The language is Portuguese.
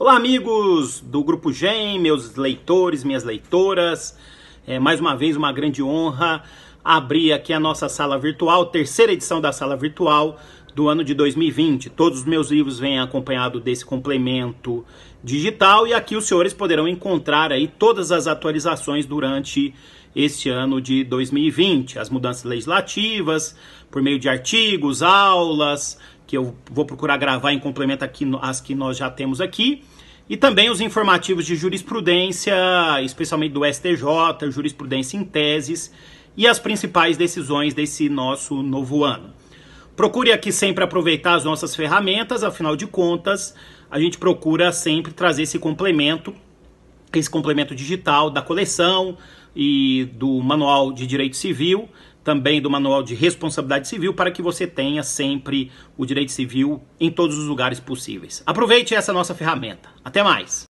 Olá, amigos do Grupo GEM, meus leitores, minhas leitoras. É mais uma vez uma grande honra abrir aqui a nossa sala virtual, terceira edição da sala virtual do ano de 2020. Todos os meus livros vêm acompanhado desse complemento digital e aqui os senhores poderão encontrar aí todas as atualizações durante este ano de 2020, as mudanças legislativas, por meio de artigos, aulas, que eu vou procurar gravar em complemento aqui as que nós já temos aqui. E também os informativos de jurisprudência, especialmente do STJ, jurisprudência em teses e as principais decisões desse nosso novo ano. Procure aqui sempre aproveitar as nossas ferramentas, afinal de contas, a gente procura sempre trazer esse complemento esse complemento digital da coleção e do manual de direito civil, também do manual de responsabilidade civil, para que você tenha sempre o direito civil em todos os lugares possíveis. Aproveite essa nossa ferramenta. Até mais!